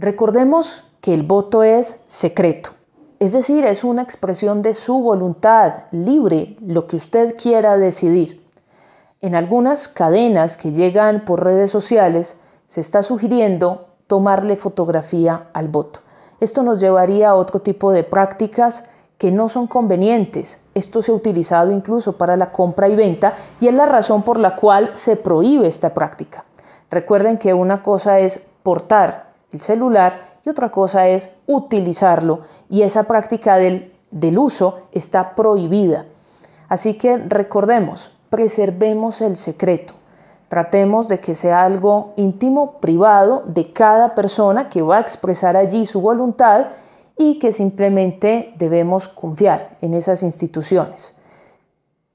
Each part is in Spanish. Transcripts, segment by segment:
Recordemos que el voto es secreto, es decir, es una expresión de su voluntad libre, lo que usted quiera decidir. En algunas cadenas que llegan por redes sociales se está sugiriendo tomarle fotografía al voto. Esto nos llevaría a otro tipo de prácticas que no son convenientes. Esto se ha utilizado incluso para la compra y venta y es la razón por la cual se prohíbe esta práctica. Recuerden que una cosa es portar el celular y otra cosa es utilizarlo y esa práctica del, del uso está prohibida. Así que recordemos, preservemos el secreto. Tratemos de que sea algo íntimo, privado, de cada persona que va a expresar allí su voluntad y que simplemente debemos confiar en esas instituciones.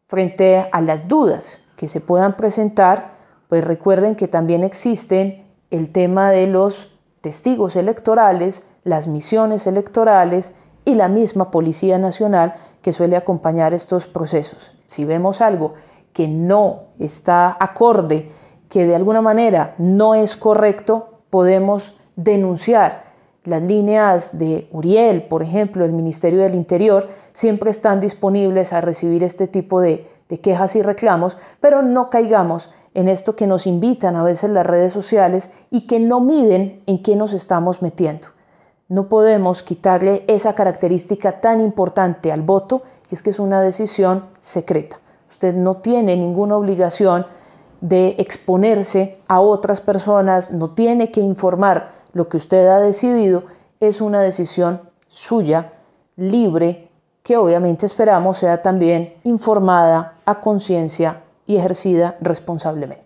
Frente a las dudas que se puedan presentar, pues recuerden que también existen el tema de los testigos electorales, las misiones electorales y la misma Policía Nacional que suele acompañar estos procesos. Si vemos algo que no está acorde, que de alguna manera no es correcto, podemos denunciar. Las líneas de Uriel, por ejemplo, el Ministerio del Interior, siempre están disponibles a recibir este tipo de de quejas y reclamos, pero no caigamos en esto que nos invitan a veces las redes sociales y que no miden en qué nos estamos metiendo. No podemos quitarle esa característica tan importante al voto, que es que es una decisión secreta. Usted no tiene ninguna obligación de exponerse a otras personas, no tiene que informar lo que usted ha decidido, es una decisión suya, libre, que obviamente esperamos sea también informada a conciencia y ejercida responsablemente.